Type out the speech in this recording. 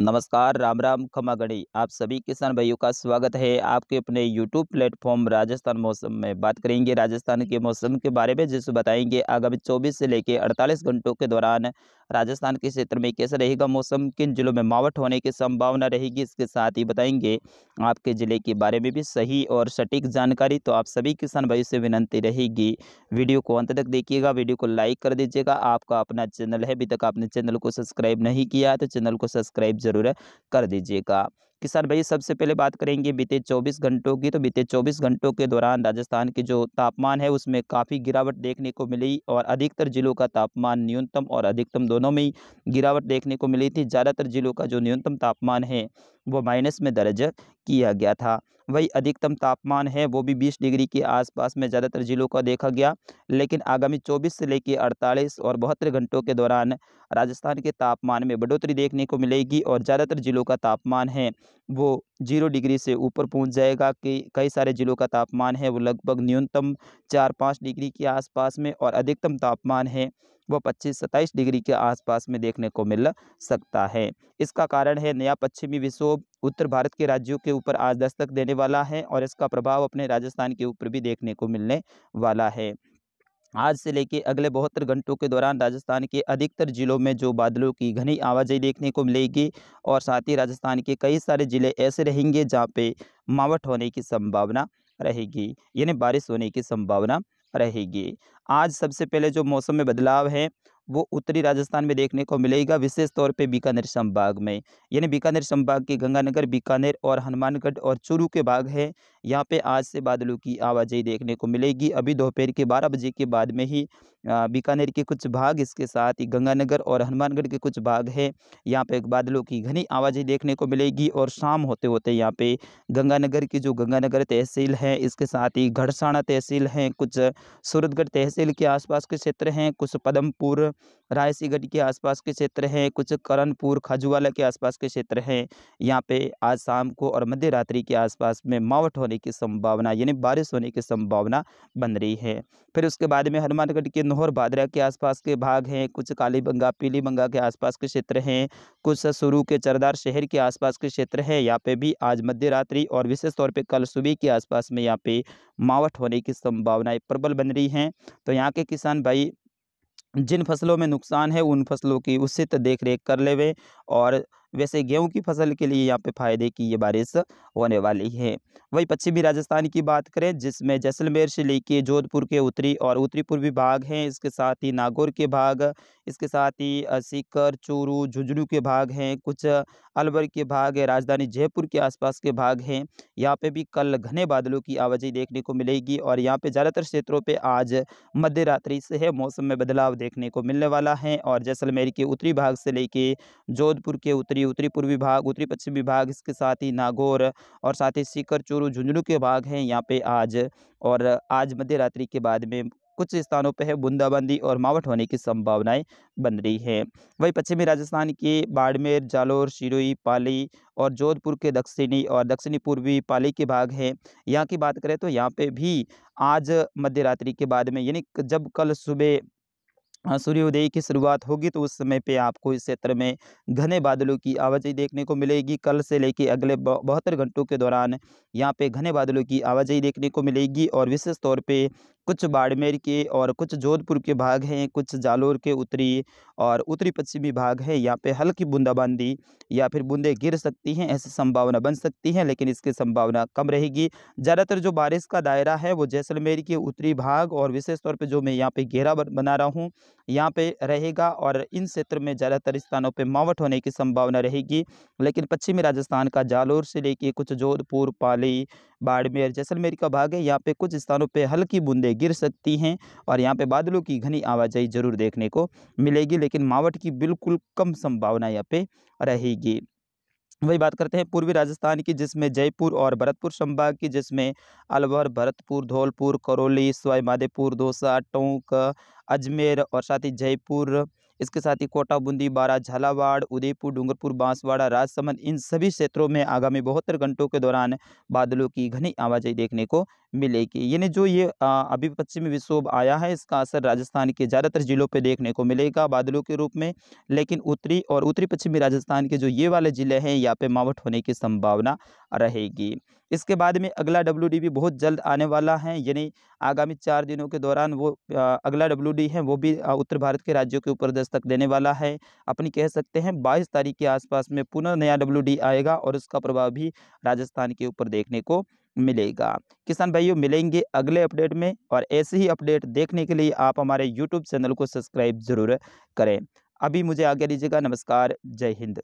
नमस्कार राम राम खमागढ़ी आप सभी किसान भाइयों का स्वागत है आपके अपने यूट्यूब प्लेटफॉर्म राजस्थान मौसम में बात करेंगे राजस्थान के मौसम के बारे में जिसे बताएंगे आगामी 24 से लेकर 48 घंटों के दौरान राजस्थान के क्षेत्र में कैसा रहेगा मौसम किन जिलों में मावट होने की संभावना रहेगी इसके साथ ही बताएंगे आपके ज़िले के बारे में भी सही और सटीक जानकारी तो आप सभी किसान भाई से विनंती रहेगी वीडियो को अंत तक देखिएगा वीडियो को लाइक कर दीजिएगा आपका अपना चैनल है अभी तक आपने चैनल को सब्सक्राइब नहीं किया तो चैनल को सब्सक्राइब ज़रूर कर दीजिएगा किसान भाई सबसे पहले बात करेंगे बीते 24 घंटों की तो बीते 24 घंटों के दौरान राजस्थान के जो तापमान है उसमें काफ़ी गिरावट देखने को मिली और अधिकतर जिलों का तापमान न्यूनतम और अधिकतम दोनों में ही गिरावट देखने को मिली थी ज़्यादातर जिलों का जो न्यूनतम तापमान है वो माइनस में दर्ज किया गया था वही अधिकतम तापमान है वो भी 20 डिग्री के आसपास में ज़्यादातर जिलों का देखा गया लेकिन आगामी 24 से लेकर 48 और बहत्तर घंटों के दौरान राजस्थान के तापमान में बढ़ोतरी देखने को मिलेगी और ज़्यादातर जिलों का तापमान है वो जीरो डिग्री से ऊपर पहुंच जाएगा कि कई सारे ज़िलों का तापमान है वो लगभग न्यूनतम चार पाँच डिग्री के आसपास में और अधिकतम तापमान है वो पच्चीस सत्ताईस डिग्री के आसपास में देखने को मिल सकता है इसका कारण है नया पश्चिमी विक्षोभ उत्तर भारत के राज्यों के ऊपर आज दस्तक देने वाला है और इसका प्रभाव अपने राजस्थान के ऊपर भी देखने को मिलने वाला है आज से लेकर अगले बहत्तर घंटों के दौरान राजस्थान के अधिकतर जिलों में जो बादलों की घनी आवाजाही देखने को मिलेगी और साथ ही राजस्थान के कई सारे ज़िले ऐसे रहेंगे जहाँ पे मावट होने की संभावना रहेगी यानी बारिश होने की संभावना रहेगी आज सबसे पहले जो मौसम में बदलाव है वो उत्तरी राजस्थान में देखने को मिलेगा विशेष तौर पे बीकानेर संभाग में यानी बीकानेर संभाग के गंगानगर बीकानेर और हनुमानगढ़ और चूरू के भाग है यहाँ पे आज से बादलों की आवाजाही देखने को मिलेगी अभी दोपहर के बारह बजे के बाद में ही बीकानेर के कुछ भाग इसके साथ ही गंगानगर और हनुमानगढ़ के कुछ भाग है यहाँ पे बादलों की घनी आवाजाही देखने को मिलेगी और शाम होते होते यहाँ पे गंगानगर की जो गंगानगर तहसील है इसके साथ ही घड़साना तहसील है कुछ सूरतगढ़ तहसील के आसपास के क्षेत्र हैं कुछ पदमपुर रायसीगढ़ के आसपास के क्षेत्र हैं कुछ करनपुर खजुआला के आसपास के क्षेत्र हैं यहाँ पे आज शाम को और मध्य रात्रि के आसपास में मावट होने की संभावना यानी बारिश होने की संभावना बन रही है फिर उसके बाद में हनुमानगढ़ के नोहर भादरा के आसपास के भाग हैं कुछ कालीबंगा बंगा के आसपास के क्षेत्र हैं कुछ सुरू के चरदार शहर के आसपास के क्षेत्र हैं यहाँ पे भी आज मध्य रात्रि और विशेष तौर पर कल सुबह के आसपास में यहाँ पे मावट होने की संभावनाएं प्रबल बन रही हैं तो यहाँ के किसान भाई जिन फसलों में नुकसान है उन फसलों की उचित देख रेख कर लेवे और वैसे गेहूं की फसल के लिए यहाँ पे फायदे की ये बारिश होने वाली है वहीं पश्चिमी राजस्थान की बात करें जिसमें जैसलमेर से लेके जोधपुर के उत्तरी और उत्तरी पूर्वी भाग हैं इसके साथ ही नागौर के भाग इसके साथ ही सीकर चूरू झुंझुनू के भाग हैं कुछ अलवर के भाग है राजधानी जयपुर के आसपास के भाग हैं यहाँ पे भी कल घने बादलों की आवाजाही देखने को मिलेगी और यहाँ पे ज़्यादातर क्षेत्रों पर आज मध्य रात्रि से है मौसम में बदलाव देखने को मिलने वाला है और जैसलमेर के उत्तरी भाग से लेके जोधपुर के उत्तरी उत्तरी उत्तरी पूर्वी भाग उत्तरी पश्चिम विभाग इसके साथ ही नागौर और साथ ही सीकर चूरू झुंझुनू के भाग हैं यहाँ पे आज और आज मध्य रात्रि के बाद में कुछ स्थानों पर है बूंदाबांदी और मावट होने की संभावनाएं बन रही है वहीं पश्चिमी राजस्थान के बाड़मेर जालोर शिरोई पाली और जोधपुर के दक्षिणी और दक्षिणी पूर्वी पाली के भाग हैं यहाँ की बात करें तो यहाँ पे भी आज मध्य रात्रि के बाद में यानी जब कल सुबह हाँ, सूर्योदय की शुरुआत होगी तो उस समय पे आपको इस क्षेत्र में घने बादलों की आवाजाही देखने को मिलेगी कल से लेकर अगले बहत्तर घंटों के दौरान यहाँ पे घने बादलों की आवाजाही देखने को मिलेगी और विशेष तौर पे कुछ बाड़मेर के और कुछ जोधपुर के भाग हैं कुछ जालोर के उत्तरी और उत्तरी पश्चिमी भाग है यहाँ पे हल्की बूंदाबांदी या फिर बूंदें गिर सकती हैं ऐसी संभावना बन सकती है लेकिन इसकी संभावना कम रहेगी ज़्यादातर जो बारिश का दायरा है वो जैसलमेर के उत्तरी भाग और विशेष तौर पर जो मैं यहाँ पर घेरा बना रहा हूँ यहाँ पे रहेगा और इन क्षेत्र में ज़्यादातर स्थानों पर मावट होने की संभावना रहेगी लेकिन पश्चिमी राजस्थान का जालोर से लेके कुछ जोधपुर पाली बाड़मेर जैसलमेर का भाग है यहाँ पे कुछ स्थानों पे हल्की बूंदें गिर सकती हैं और यहाँ पे बादलों की घनी आवाजाही जरूर देखने को मिलेगी लेकिन मावट की बिल्कुल कम संभावना यहाँ पे रहेगी वही बात करते हैं पूर्वी राजस्थान की जिसमें जयपुर और भरतपुर संभाग की जिसमें अलवर भरतपुर धौलपुर करौली सवाई माधेपुर दौसा टोंक अजमेर और साथ ही जयपुर इसके साथ ही कोटा बूंदी बारा झालावाड़ उदयपुर डूंगरपुर बांसवाड़ा राजसमंद इन सभी क्षेत्रों में आगामी बहत्तर घंटों के दौरान बादलों की घनी आवाजाही देखने को मिलेगी यानी जो ये अभी पश्चिमी विक्षोभ आया है इसका असर राजस्थान के ज़्यादातर जिलों पर देखने को मिलेगा बादलों के रूप में लेकिन उत्तरी और उत्तरी पश्चिमी राजस्थान के जो ये वाले ज़िले हैं यहाँ पे मावट होने की संभावना रहेगी इसके बाद में अगला डब्ल्यू बहुत जल्द आने वाला है यानी आगामी चार दिनों के दौरान वो अगला डब्ल्यू है वो भी उत्तर भारत के राज्यों के ऊपर दस्तक देने वाला है अपनी कह सकते हैं बाईस तारीख के आसपास में पुनः नया डब्ल्यू आएगा और उसका प्रभाव भी राजस्थान के ऊपर देखने को मिलेगा किसान भाइयों मिलेंगे अगले अपडेट में और ऐसे ही अपडेट देखने के लिए आप हमारे यूट्यूब चैनल को सब्सक्राइब जरूर करें अभी मुझे आगे दीजिएगा नमस्कार जय हिंद